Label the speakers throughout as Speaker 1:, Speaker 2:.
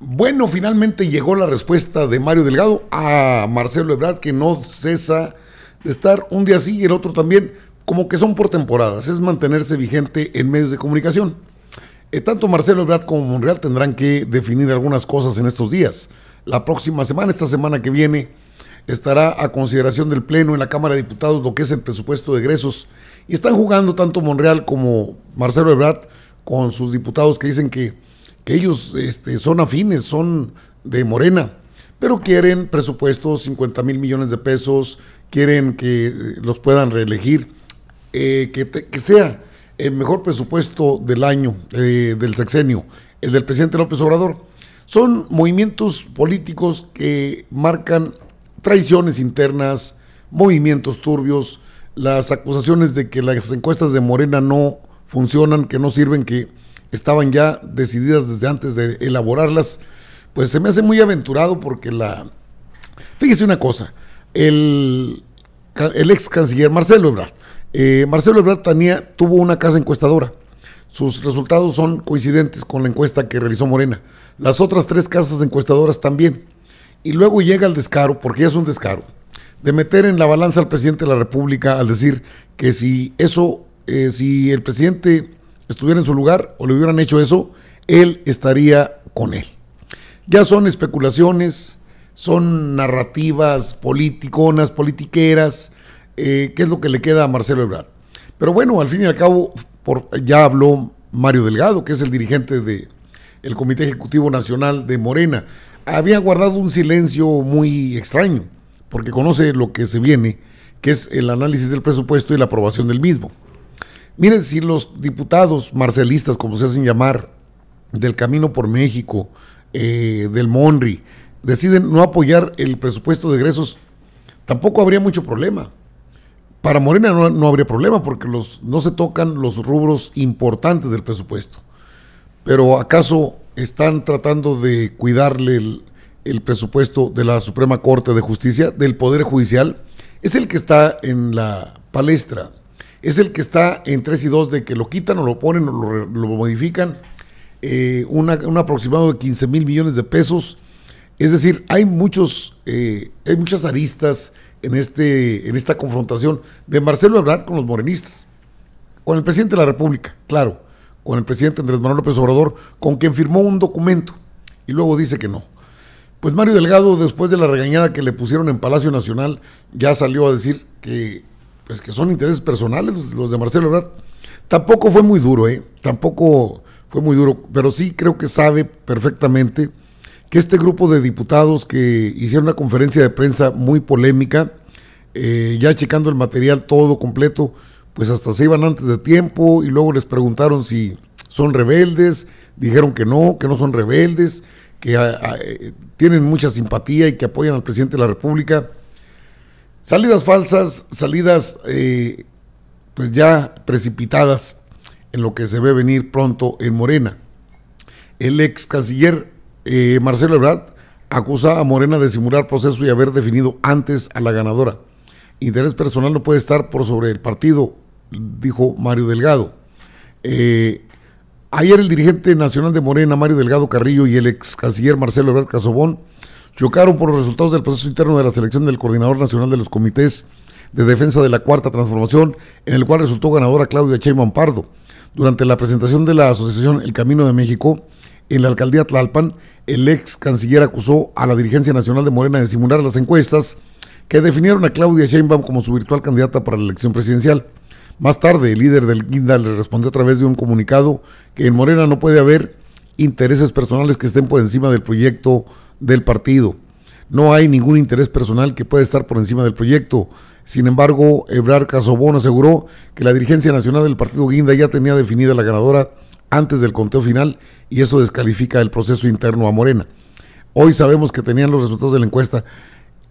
Speaker 1: Bueno, finalmente llegó la respuesta de Mario Delgado a Marcelo Ebrard, que no cesa de estar un día así y el otro también, como que son por temporadas, es mantenerse vigente en medios de comunicación. Eh, tanto Marcelo Ebrard como Monreal tendrán que definir algunas cosas en estos días. La próxima semana, esta semana que viene, estará a consideración del Pleno en la Cámara de Diputados lo que es el presupuesto de egresos. Y están jugando tanto Monreal como Marcelo Ebrard con sus diputados que dicen que que ellos este, son afines, son de Morena, pero quieren presupuestos, 50 mil millones de pesos, quieren que eh, los puedan reelegir, eh, que, sea el mejor presupuesto del año, eh, del sexenio, el del presidente López Obrador. Son movimientos políticos que marcan traiciones internas, movimientos turbios, las acusaciones de que las encuestas de Morena no funcionan, que no sirven, que estaban ya decididas desde antes de elaborarlas, pues se me hace muy aventurado porque la... Fíjese una cosa, el, ex canciller Marcelo Ebrard, eh, Marcelo Ebrard tenía, tuvo una casa encuestadora. Sus resultados son coincidentes con la encuesta que realizó Morena. Las otras tres casas encuestadoras también. Y luego llega el descaro, porque es un descaro, de meter en la balanza al presidente de la República al decir que si eso, eh, si el presidente estuviera en su lugar o le hubieran hecho eso, él estaría con él. Ya son especulaciones, son narrativas politiconas, politiqueras, eh, qué es lo que le queda a Marcelo Ebrard. Pero bueno, al fin y al cabo, ya habló Mario Delgado, que es el dirigente del Comité Ejecutivo Nacional de Morena. Había guardado un silencio muy extraño, porque conoce lo que se viene, que es el análisis del presupuesto y la aprobación del mismo. Miren, si los diputados marcialistas como se hacen llamar, del Camino por México, eh, del Monri, deciden no apoyar el presupuesto de egresos, tampoco habría mucho problema. Para Morena no, habría problema porque los, no se tocan los rubros importantes del presupuesto. Pero ¿acaso están tratando de cuidarle el presupuesto de la Suprema Corte de Justicia, del Poder Judicial? Es el que está en la palestra es el que está en 3 y 2 de que lo quitan o lo ponen o lo, modifican, eh, un aproximado de 15 mil millones de pesos. Es decir, hay, muchos, eh, hay muchas aristas en, este, en esta confrontación de Marcelo Ebrard con los morenistas, con el presidente de la República, claro, con el presidente Andrés Manuel López Obrador, con quien firmó un documento y luego dice que no. Pues Mario Delgado, después de la regañada que le pusieron en Palacio Nacional, ya salió a decir que pues que son intereses personales los, de Marcelo Ebrard. Tampoco fue muy duro, ¿eh? Tampoco fue muy duro, pero sí creo que sabe perfectamente que este grupo de diputados que hicieron una conferencia de prensa muy polémica, eh, ya checando el material todo completo, pues hasta se iban antes de tiempo y luego les preguntaron si son rebeldes, dijeron que no, que no son rebeldes, que ah, ah, eh, tienen mucha simpatía y que apoyan al presidente de la República. Salidas falsas, salidas eh, pues ya precipitadas en lo que se ve venir pronto en Morena. El ex canciller eh, Marcelo Ebrard acusa a Morena de simular proceso y haber definido antes a la ganadora. Interés personal no puede estar por sobre el partido, dijo Mario Delgado. Eh, ayer el dirigente nacional de Morena, Mario Delgado Carrillo, y el ex canciller Marcelo Ebrard Casobón chocaron por los resultados del proceso interno de la selección del Coordinador Nacional de los Comités de Defensa de la Cuarta Transformación, en el cual resultó ganadora Claudia Sheinbaum Pardo. Durante la presentación de la asociación El Camino de México, en la alcaldía Tlalpan, el ex canciller acusó a la dirigencia nacional de Morena de simular las encuestas que definieron a Claudia Sheinbaum como su virtual candidata para la elección presidencial. Más tarde, el líder del Guinda le respondió a través de un comunicado que en Morena no puede haber intereses personales que estén por encima del proyecto del partido. No hay ningún interés personal que pueda estar por encima del proyecto. Sin embargo, Ebrar Casobón aseguró que la dirigencia nacional del partido Guinda ya tenía definida la ganadora antes del conteo final y eso descalifica el proceso interno a Morena. Hoy sabemos que tenían los resultados de la encuesta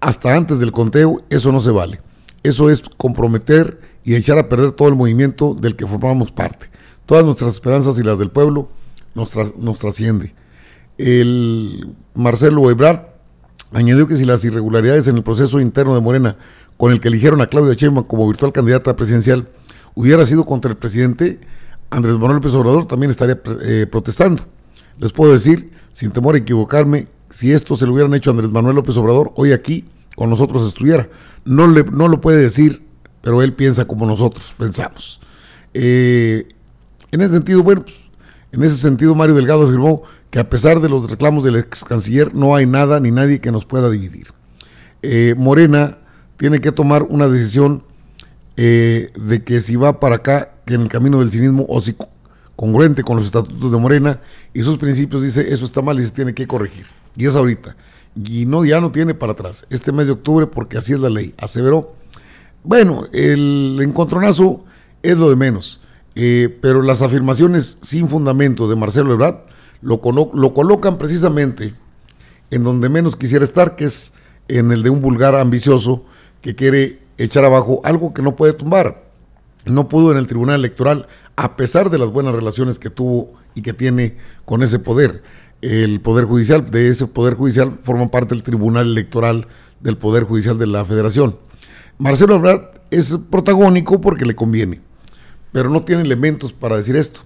Speaker 1: hasta antes del conteo, eso no se vale. Eso es comprometer y echar a perder todo el movimiento del que formamos parte. Todas nuestras esperanzas y las del pueblo nos, nos trasciende. El Marcelo Ebrard añadió que si las irregularidades en el proceso interno de Morena, con el que eligieron a Claudia Sheinbaum como virtual candidata presidencial, hubiera sido contra el presidente, Andrés Manuel López Obrador también estaría eh, protestando. Les puedo decir, sin temor a equivocarme, si esto se lo hubieran hecho a Andrés Manuel López Obrador, hoy aquí con nosotros estuviera. No, no lo puede decir, pero él piensa como nosotros pensamos. Eh, en ese sentido, bueno, pues, en ese sentido Mario Delgado afirmó que a pesar de los reclamos del ex canciller no hay nada ni nadie que nos pueda dividir. Eh, Morena tiene que tomar una decisión eh, de que si va para acá, que en el camino del cinismo o si congruente con los estatutos de Morena y sus principios dice eso está mal y se tiene que corregir. Y es ahorita. Y no, ya no tiene para atrás. Este mes de octubre porque así es la ley, aseveró. Bueno, el encontronazo es lo de menos. Eh, pero las afirmaciones sin fundamento de Marcelo Ebrard lo, colocan precisamente en donde menos quisiera estar, que es en el de un vulgar ambicioso que quiere echar abajo algo que no puede tumbar. No pudo en el Tribunal Electoral, a pesar de las buenas relaciones que tuvo y que tiene con ese poder. El Poder Judicial, de ese Poder Judicial forma parte del Tribunal Electoral del Poder Judicial de la Federación. Marcelo Ebrard es protagónico porque le conviene, pero no tiene elementos para decir esto.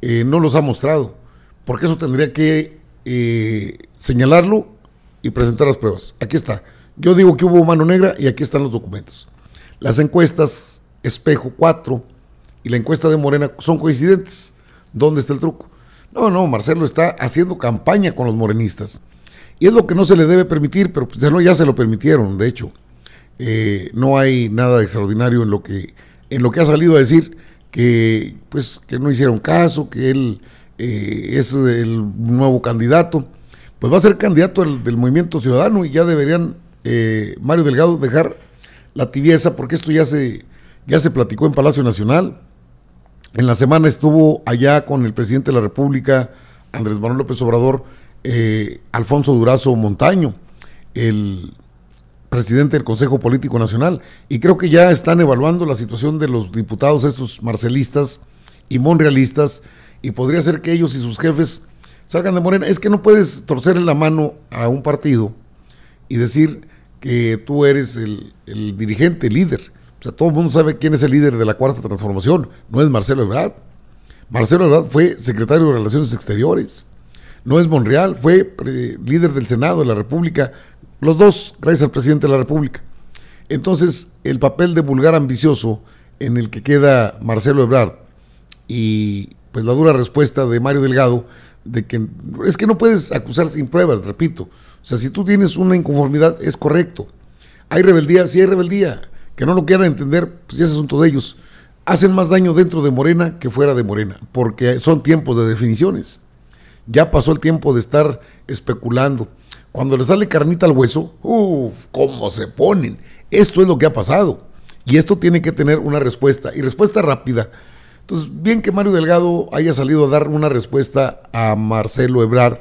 Speaker 1: Eh, no los ha mostrado porque eso tendría que eh, señalarlo y presentar las pruebas. Aquí está. Yo digo que hubo mano negra y aquí están los documentos. Las encuestas Espejo 4 y la encuesta de Morena son coincidentes. ¿Dónde está el truco? No, no, Marcelo está haciendo campaña con los morenistas. Y es lo que no se le debe permitir, pero pues, ya, se lo permitieron, de hecho. Eh, no hay nada extraordinario en lo que en lo que ha salido a decir que pues que no hicieron caso, que él eh, es el nuevo candidato, pues va a ser candidato del, Movimiento Ciudadano y ya deberían, eh, Mario Delgado, dejar la tibieza, porque esto ya se, ya se platicó en Palacio Nacional. En la semana estuvo allá con el presidente de la República, Andrés Manuel López Obrador, eh, Alfonso Durazo Montaño, el presidente del Consejo Político Nacional. Y creo que ya están evaluando la situación de los diputados, estos marcelistas y monrealistas, y podría ser que ellos y sus jefes salgan de Morena. Es que no puedes torcerle la mano a un partido y decir que tú eres el, dirigente, el líder. O sea, todo el mundo sabe quién es el líder de la Cuarta Transformación, no es Marcelo Ebrard. Marcelo Ebrard fue secretario de Relaciones Exteriores, no es Monreal, fue líder del Senado de la República, los dos gracias al presidente de la República. Entonces, el papel de vulgar ambicioso en el que queda Marcelo Ebrard y, pues la dura respuesta de Mario Delgado de que es que no puedes acusar sin pruebas, repito. O sea, si tú tienes una inconformidad, es correcto. Hay rebeldía, si sí hay rebeldía. Que no lo quieran entender, pues es asunto de ellos. Hacen más daño dentro de Morena que fuera de Morena, porque son tiempos de definiciones. Ya pasó el tiempo de estar especulando. Cuando le sale carnita al hueso, uff, cómo se ponen. Esto es lo que ha pasado. Y esto tiene que tener una respuesta, y respuesta rápida, entonces, bien que Mario Delgado haya salido a dar una respuesta a Marcelo Ebrard,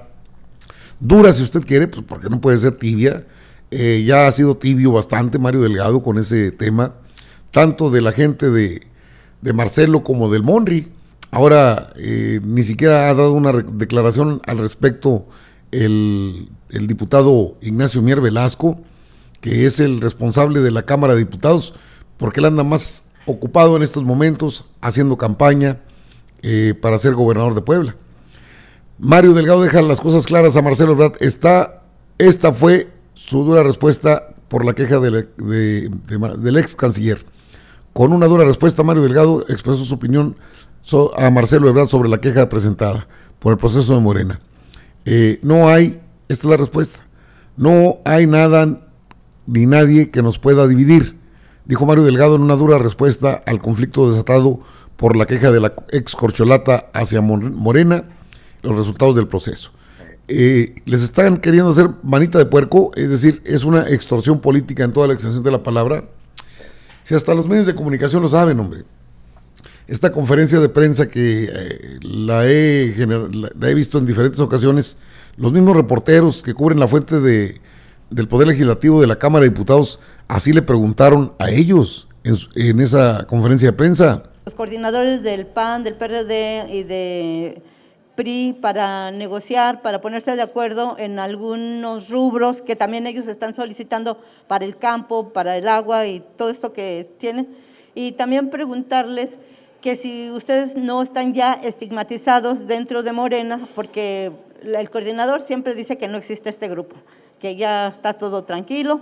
Speaker 1: dura si usted quiere, pues porque no puede ser tibia. Eh, ya ha sido tibio bastante Mario Delgado con ese tema, tanto de la gente de, Marcelo como del Monri. Ahora eh, ni siquiera ha dado una declaración al respecto el, el diputado Ignacio Mier Velasco, que es el responsable de la Cámara de Diputados, porque él anda más ocupado en estos momentos haciendo campaña eh, para ser gobernador de Puebla. Mario Delgado deja las cosas claras a Marcelo Ebrard. Está, esta fue su dura respuesta por la queja del, ex canciller. Con una dura respuesta, Mario Delgado expresó su opinión a Marcelo Ebrard sobre la queja presentada por el proceso de Morena. Eh, no hay, esta es la respuesta, no hay nada ni nadie que nos pueda dividir dijo Mario Delgado en una dura respuesta al conflicto desatado por la queja de la ex corcholata hacia Morena, los resultados del proceso. Eh, les están queriendo hacer manita de puerco, es decir, es una extorsión política en toda la extensión de la palabra. Si hasta los medios de comunicación lo saben, hombre. Esta conferencia de prensa que eh, la, he la he visto en diferentes ocasiones, los mismos reporteros que cubren la fuente de, del Poder Legislativo de la Cámara de Diputados así le preguntaron a ellos en, esa conferencia de prensa.
Speaker 2: Los coordinadores del PAN, del PRD y de PRI para negociar, para ponerse de acuerdo en algunos rubros que también ellos están solicitando para el campo, para el agua y todo esto que tienen. Y también preguntarles que si ustedes no están ya estigmatizados dentro de Morena, porque el coordinador siempre dice que no existe este grupo que ya está todo tranquilo,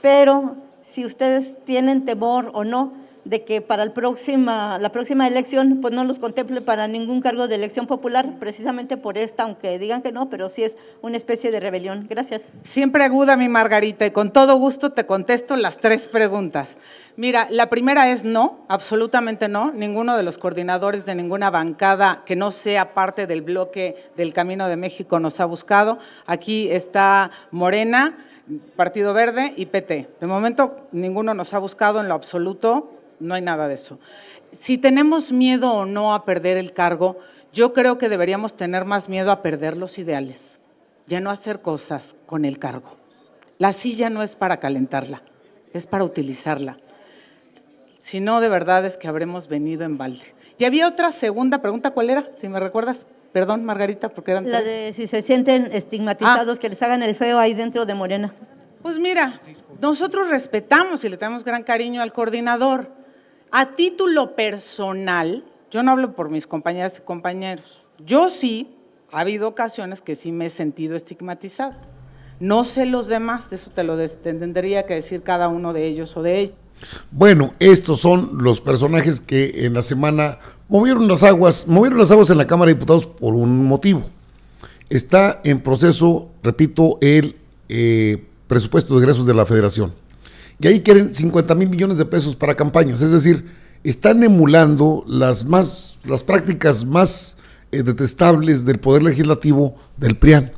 Speaker 2: pero si ustedes tienen temor o no, de que para el próxima, la próxima elección pues no los contemple para ningún cargo de elección popular, precisamente por esta, aunque digan que no, pero sí es una especie de rebelión. Gracias. Siempre aguda mi Margarita y con todo gusto te contesto las tres preguntas. Mira, la primera es no, absolutamente no. Ninguno de los coordinadores de ninguna bancada que no sea parte del bloque del Camino de México nos ha buscado. Aquí está Morena, Partido Verde y PT. De momento, ninguno nos ha buscado en lo absoluto no hay nada de eso. Si tenemos miedo o no a perder el cargo, yo creo que deberíamos tener más miedo a perder los ideales, ya no hacer cosas con el cargo. La silla no es para calentarla, es para utilizarla. Si no, de verdad es que habremos venido en balde. Y había otra segunda pregunta, ¿cuál era? Si me recuerdas. Perdón, Margarita, porque eran. La de si se sienten estigmatizados, ah. que les hagan el feo ahí dentro de Morena. Pues mira, nosotros respetamos y le tenemos gran cariño al coordinador a título personal, yo no hablo por mis compañeras y compañeros, yo sí, ha habido ocasiones que sí me he sentido estigmatizado. No sé los demás, de eso te lo tendría que decir cada uno de ellos o de ellos.
Speaker 1: Bueno, estos son los personajes que en la semana movieron las aguas, movieron las aguas en la Cámara de Diputados por un motivo. Está en proceso, repito, el eh, presupuesto de egresos de la Federación. Y ahí quieren 50 mil millones de pesos para campañas. Es decir, están emulando las, más, las prácticas más eh, detestables del Poder Legislativo del PRIAN.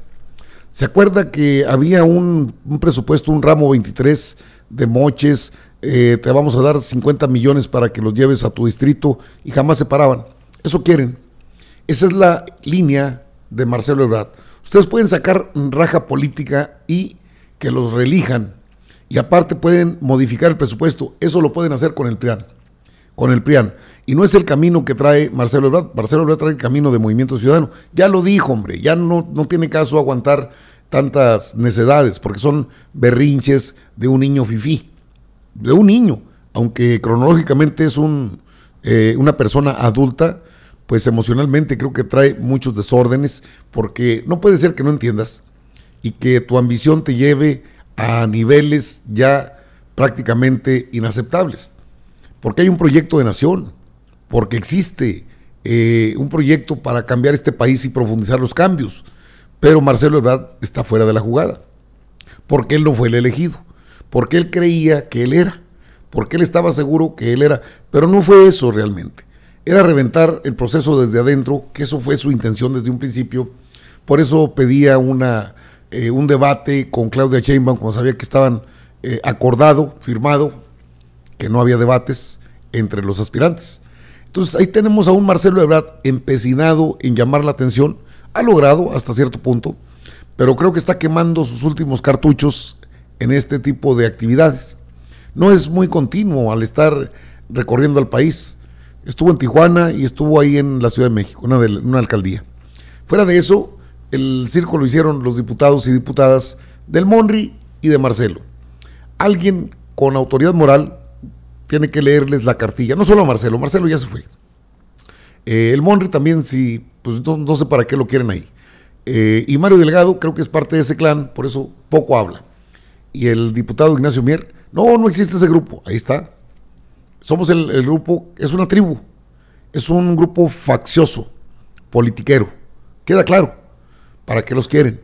Speaker 1: ¿Se acuerda que había un, presupuesto, un ramo 23 de moches, eh, te vamos a dar 50 millones para que los lleves a tu distrito y jamás se paraban? Eso quieren. Esa es la línea de Marcelo Ebrard. Ustedes pueden sacar raja política y que los relijan y aparte pueden modificar el presupuesto. Eso lo pueden hacer con el PRIAN. Con el PRIAN. Y no es el camino que trae Marcelo Ebrard. Marcelo Ebrard trae el camino de Movimiento Ciudadano. Ya lo dijo, hombre. Ya no, no tiene caso aguantar tantas necedades porque son berrinches de un niño fifí. De un niño. Aunque cronológicamente es un, eh, una persona adulta, pues emocionalmente creo que trae muchos desórdenes porque no puede ser que no entiendas y que tu ambición te lleve a niveles ya prácticamente inaceptables. Porque hay un proyecto de nación, porque existe eh, un proyecto para cambiar este país y profundizar los cambios. Pero Marcelo Ebrard está fuera de la jugada, porque él no fue el elegido, porque él creía que él era, porque él estaba seguro que él era, pero no fue eso realmente. Era reventar el proceso desde adentro, que eso fue su intención desde un principio. Por eso pedía una eh, un debate con Claudia Sheinbaum cuando sabía que estaban eh, acordado, firmado, que no había debates entre los aspirantes. Entonces ahí tenemos a un Marcelo Ebrard empecinado en llamar la atención, ha logrado hasta cierto punto, pero creo que está quemando sus últimos cartuchos en este tipo de actividades. No es muy continuo al estar recorriendo al país. Estuvo en Tijuana y estuvo ahí en la Ciudad de México, una, una alcaldía. Fuera de eso, el circo lo hicieron los diputados y diputadas del Monri y de Marcelo. Alguien con autoridad moral tiene que leerles la cartilla, no solo a Marcelo, Marcelo ya se fue. Eh, el Monri también, si pues no, no, sé para qué lo quieren ahí. Eh, y Mario Delgado creo que es parte de ese clan, por eso poco habla. Y el diputado Ignacio Mier, no, no existe ese grupo, ahí está. Somos el grupo, es una tribu, es un grupo faccioso, politiquero, queda claro. ¿Para qué los quieren?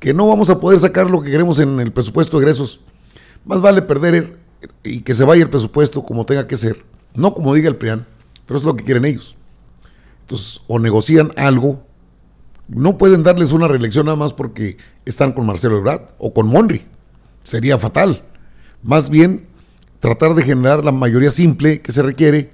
Speaker 1: Que no vamos a poder sacar lo que queremos en el presupuesto de egresos. Más vale perder y que se vaya el presupuesto como tenga que ser. No como diga el PRIAN, pero es lo que quieren ellos. Entonces, o negocian algo, no pueden darles una reelección nada más porque están con Marcelo Ebrard o con Monri. Sería fatal. Más bien, tratar de generar la mayoría simple que se requiere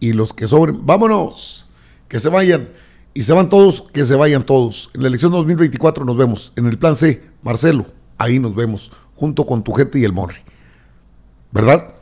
Speaker 1: y los que sobren, vámonos, que se vayan y se van todos, que se vayan todos. En la elección 2024 nos vemos. En el plan C, Marcelo, ahí nos vemos, junto con tu gente y el Morri. ¿Verdad?